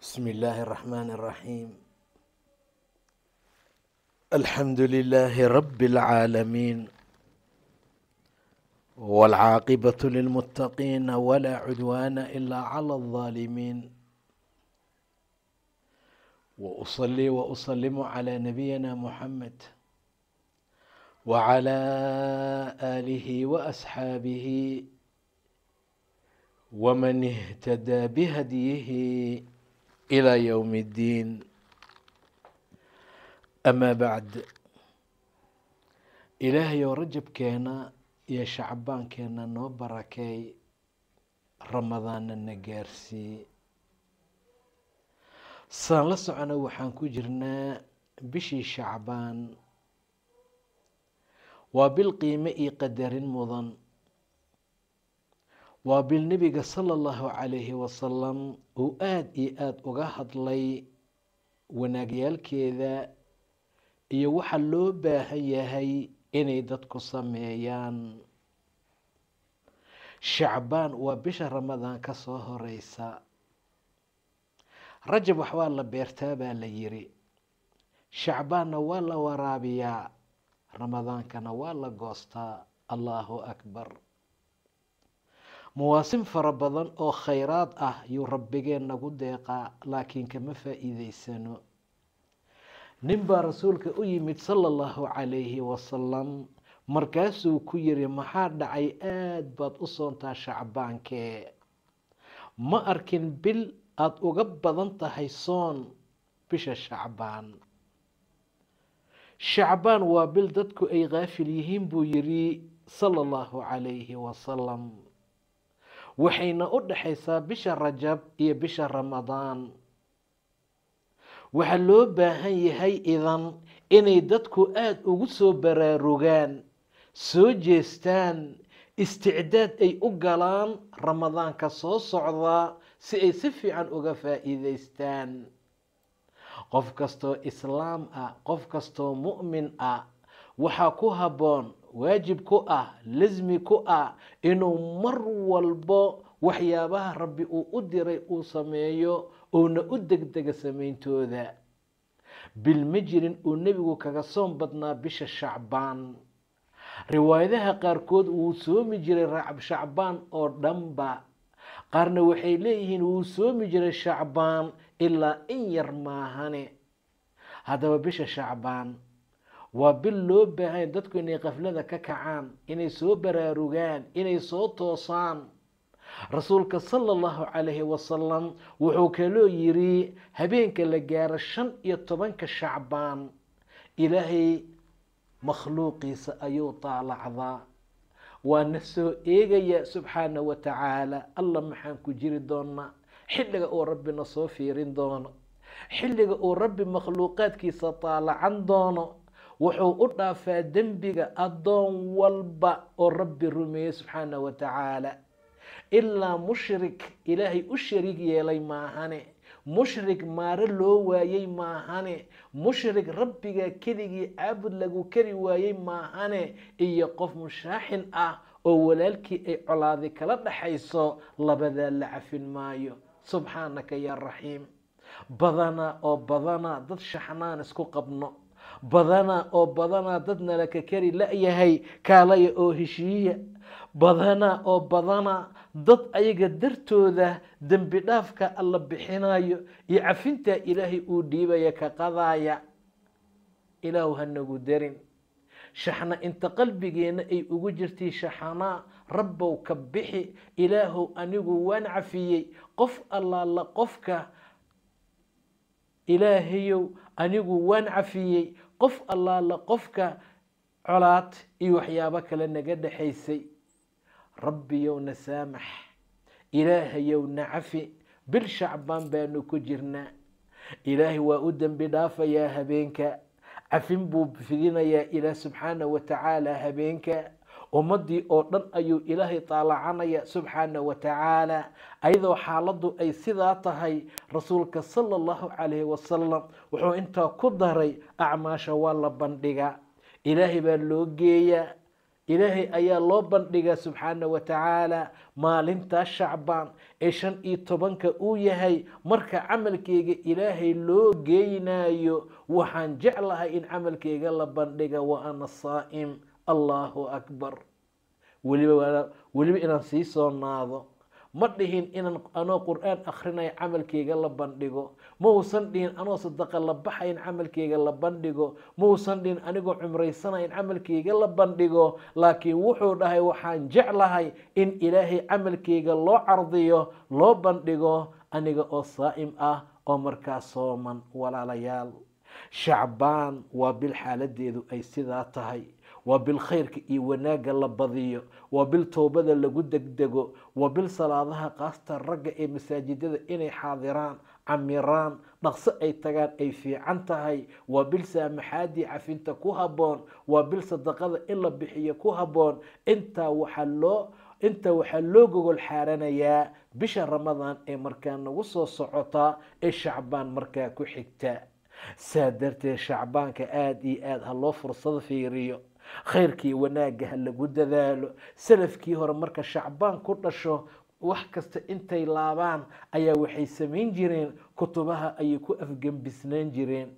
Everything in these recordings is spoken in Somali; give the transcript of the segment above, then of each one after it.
بسم الله الرحمن الرحيم الحمد لله رب العالمين والعاقبه للمتقين ولا عدوان الا على الظالمين واصلي واسلم على نبينا محمد وعلى اله واصحابه ومن اهتدى بهديه إلى يوم الدين amaa bacd ilaahayow rajabkeena iyo shacbaankeena noo barakeey ramadaanna na gaarsii saan la socona waxaan ku jirnaa bishii shacbaan waa bil qiime iyo qadarin mudan waa bil nebiga sala allahu calayhi wasalam uu aada iyo aada uga hadlay wanaagyaalkeeda iyo waxaa loo baahan yahay inay dadku sameeyaan shacbaan waa bisha ramadaan ka soo horeysa rajab waxbaa la beertaa baa la yiri shacbaanna waa la waraabiyaa ramadaankana waa la goostaa allaahu akbar muwaasin fara badan oo khayraad ah yuu rabbigeen nagu deeqaa laakiin kama faa-iideysano nin baa rasuulka u yimid sala allahu calayhi wasalam markaasuu ku yiri maxaa dhacay aada baad u soontaa shacbaankee ma arkin bil aada uga badan tahay soon bisha shacbaan shacbaan waa bil dadku ay khaafil yihiin buu yiri sala allahu calayhi wasalam waxayna u dhexaysaa bisha rajab iyo bisha ramadaan waxaa loo baahan yahay idan inay dadku aada ugu soo baraarugaan soo jeestaan isticdaad ay u galaan ramadaanka soo socdaa si ay si fiican uga faa'iidaystaan qof kastoo islaam ah qof kastoo mu'min ah waxaa ku habboon waajib ku ah lasmi ku ah inuu mar walbo waxyaabaha rabbi uu u diray uu sameeyo uuna u degdega samayntooda bil ma jirin uu nebigu kaga soom badnaa bisha shacbaan riwaayadaha qaarkood wuu soomi jiray racab shacbaan oo dhanba qaarna waxay leeyihiin wuu soomi jiray shacbaan ilaa in yar maahane haddaba bisha shacbaan waa bil loo baahanya dadku inay qaflada ka kacaan inay soo baraarugaan inay soo toosaan rasuulka sala allahu calayhi wasalam wuxuu kaloo yidhi habeenka la gaaro shan iyo tobanka shacbaan ilaahay makhluuqiisa ayuu taalacdaa waana soo eegaya subxaana wa tacaala alla maxaan ku jiri doonaa xilliga uu rabbina soo fiirin doono xilliga uu rabbi makhluuqaadkiisa daalacan doono wuxuu u dhaafaa dembiga addoon walba oo rabbi rumeeye subxaana wa tacaala ilaa mushrik ilaahay u shariig yeelay maahane mushrik maare loo waayey maahane mushrik rabbiga keligii caabud lagu kari waayey maahane iyo qof mushaaxin ah oo walaalkii ay colaadi kala dhaxayso labadaa la cafin maayo subxaanaka ya raxiim badana oo badana dad shaxnaan isku qabno badana oo badana dad nalakakari la-yahay kaalaya oo heshiiya badana oo badana dad ayaga dartooda dembi dhaafka alla bixinaayo iyo cafintaa ilaahay uu dhiibaya ka qadaaya ilaahu nagu darin shaxna inta qalbigeenna ay ugu jirtay shaxanaa rabbow ka bixi ilaahow anigu waan cafiyey qof allaala qofka ilaahayow anigu waan cafiyey qof allaala qofka colaad iyo waxyaabo kale naga dhexaysay rabbiyow na saamax ilaahayow na cafi bil shacbaan baanu ku jirnaa ilaahay waa u dembi dhaafayaa habeenka cafin buu fidinayaa ilaah subxaana wa tacaala habeenka ummaddii oo dhan ayuu ilaahay daalacanaya subxaana wa tacaala ayadoo xaaladdu ay sidaa tahay rasuulka sala allahu calayhi wasalam wuxuu intaa ku daray acmaasha waa la bandhigaa ilaahay baa loo geeyaa ilaahay ayaa loo bandhigaa subxaana wa tacaala maalintaa shacbaan ee shan iyo tobanka uu yahay marka camalkeyga ilaahay loo geynaayo waxaan jeclahay in camalkeyga la bandhiga wa ana saa'im allahu akbar weliba weliba inaan sii soo naado ma dhihin inaan anoo qur-aan akhrinayo camalkeyga la bandhigo ma uusan dhihin anoo sadaqa la baxayn camalkeyga la bandhigo ma uusan dhihin anigoo cumraysanayn camalkeyga la bandhigo laakiin wuxuu dhahay waxaan jeclahay in ilaahay camalkeyga loo cardiyo loo bandhigo aniga oo saa'im ah oo markaa sooman walaalayaal shacbaan waa bil xaaladeedu ay sidaa tahay waa bil khayrka iyo wanaagga la badiyo waa bil toobada lagu degdego waa bil salaadaha qaasta ragga ee masaajidada inay xaadiraan camiraan dhaqso ay tagaan ay fiican tahay waa bil saamaxaadii cafinta ku habboon waa bil sadaqada in la bixiyo ku habboon intaa waxaa loo inta waxaa loo gogol xaaranayaa bisha ramadaan ee markaa nagu soo socota ee shacbaan markaa ku xigta saa darteed shacbaanka aada iyo aada ha loo fursad fiiriyo khayrkii wanaagga ha lagu dadaalo salafkii hore marka shacbaan ku dhasho wax kasta intay laabaan ayaa waxay samayn jireen kutubaha ayay ku afgembisnaan jireen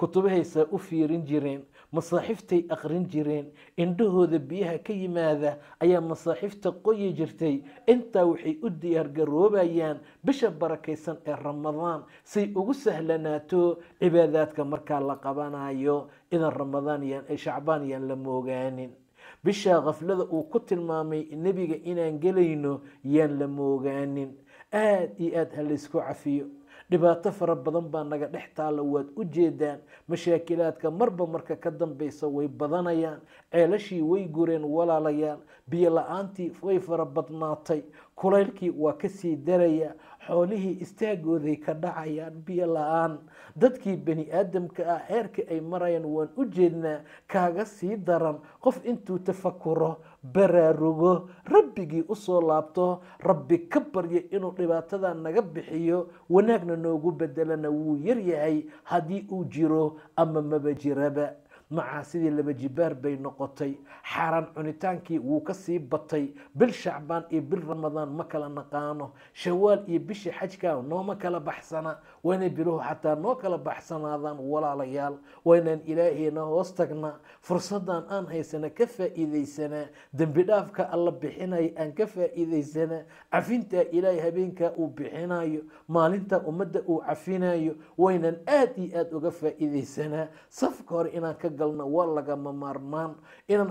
kutubahaysaa u fiirin jireen masaaxiiftay aqrin jireen indhahooda biyaha ka yimaada ayaa masaaxiifta qoyi jirtay intaa waxay u diyaargaroobayaan bisha barakaysan ee ramadaan say ugu sahlanaato cibaadaadka markaa la qabanayo idan ramadaan yaan shacbaan yaan la moogaanin bisha kaflada uu ku tilmaamay nebiga inaan gelayno yaan la moogaanin aada iyo aada ha laysku cafiyo dhibaato fara badan baa naga dhex taalla waad u jeedaan mashaakilaadka marba marka ka dambaysa way badanayaan ceelashii way gureen walaalayaal biyola aantii way fara badnaatay kulaylkii waa kasii daraya xoolihii istaagooday ka dhacayaan biyo la-aan dadkii bani aadamka ah heerka ay marayaan waan u jeednaa kaaga sii daran qof intuu tafakuro baraarugo rabbigii usoo laabto rabbi ka baryo inuu dhibaatada naga bixiyo wanaagna noogu bedelana wuu yaryahay haddii uu jiro ama maba jiraba macaa sidii laba jibaar bay noqotay xaaraan cunitaankii wuu kasii batay bil shacbaan iyo bil ramadaan ma kala naqaano shawaal iyo bishii xajka nooma kala baxsana waynay biluhu xataa noo kala baxsanaadaan walaalayaal waynaan ilaahayna hoos tagnaa fursadan aan haysana ka faa'iidaysanaa dembidhaafka alla bixinaya aan ka faa'iidaysanaa cafintaa ilaahay habeenkaa uu bixinaayo maalinta ummadda uu cafinaayo waynaan aada iyo aada uga faa'iidaysanaa safka hore inaan ka galna waa lagama maarmaan inaan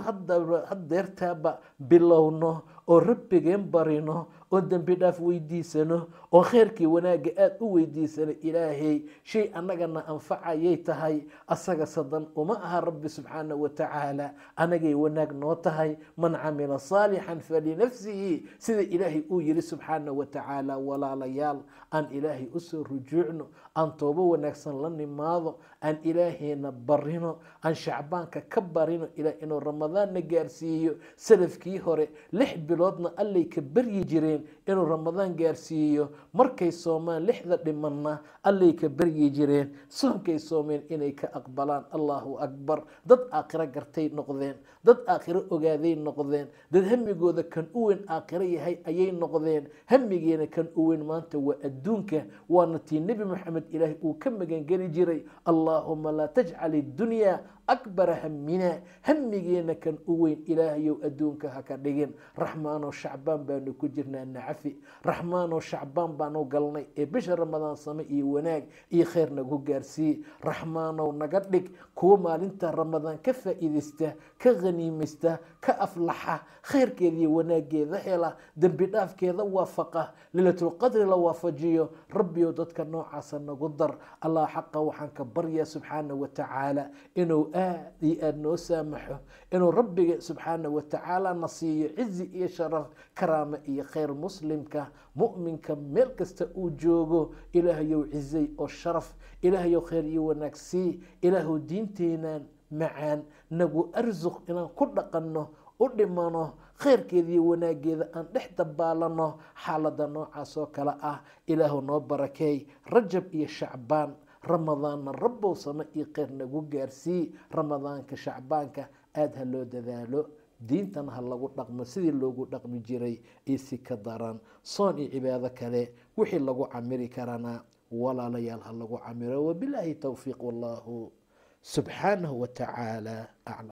haddeertaaba bilowno oo rabbigeen barino oo dembi dhaaf weydiisano oo kheyrkii wanaagga aada u weydiisano ilaahay shay annagana anfacayay tahay asaga sadan uma aha rabbi subxaana wa tacaala anagay wanaag noo tahay man camila saalixan falinafsihi sida ilaahay uu yiri subxaana wa tacaala walaalayaal aan ilaahay usoo rujuucno aan toobo wanaagsan la nimaado aan ilaahayna barino aan shacbaanka ka barino ilaa inuu ramadaanna gaarsiiyo salafkii hore lix بلودنا اللي يكبر يجرين inuu ramadaan gaarsiiyo markay soomaan lixda dhimanna allay ka baryi jireen soonkay soomeen inay ka aqbalaan allaahu akbar dad aakhiro gartay noqdeen dad aakhiro ogaaday noqdeen dad hamigooda kan u weyn aakhiro yahay ayay noqdeen hamigeena kan u weyn maanta waa adduunka waana tii nebi moxamed ilaahay uu ka magangeli jiray allaahuma laa tajcal iddunya akbara haminaa hamigeena kan u weyn ilaahayow adduunka ha ka dhigin raxmaanoo shacbaan baanu ku jirnaa nacaf dhaafi raxmaanoo shacbaan baanu galnay ee bisha ramadaan same iyo wanaag iyo kheyr nagu gaarsiiye raxmaanow naga dhig kuwo maalinta ramadaan ka faa'iidaysta ka khaniimaysta ka aflaxa khayrkeeda iyo wanaageeda hela dembi dhaafkeeda waafaqa leylatulqadri la waafajiyo rabbiyow dadka noocaasa nagu dar allah xaqa waxaan ka baryaa subxaana wa tacaala inuu aada iyo aada noo saamaxo inuu rabbiga subxaana wa tacaala na siiyo cizi iyo sharaf karaama iyo kheyr mus muslimka muminka meel kasta uu joogo ilaahayow cizay oo sharaf ilaahayow kheyr iyo wanaagsii ilaahow diinteenaan macaan nagu arsuq inaan ku dhaqanno u dhimano khayrkeeda iyo wanaageeda aan dhex dabaalano xaaladda noocaas oo kale ah ilaahu noo barakeey rajab iyo shacbaan ramadaanna rabbow sano iyo kheyr nagu gaarsii ramadaanka shacbaanka aada ha loo dadaalo diintan ha lagu dhaqmo sidii loogu dhaqmi jiray iyo si ka daran soon iyo cibaado kale wixii lagu camiri karana walaalayaal ha lagu camiro wabilaahi towfiiq wallahu subxaanahu wa tacaala aclam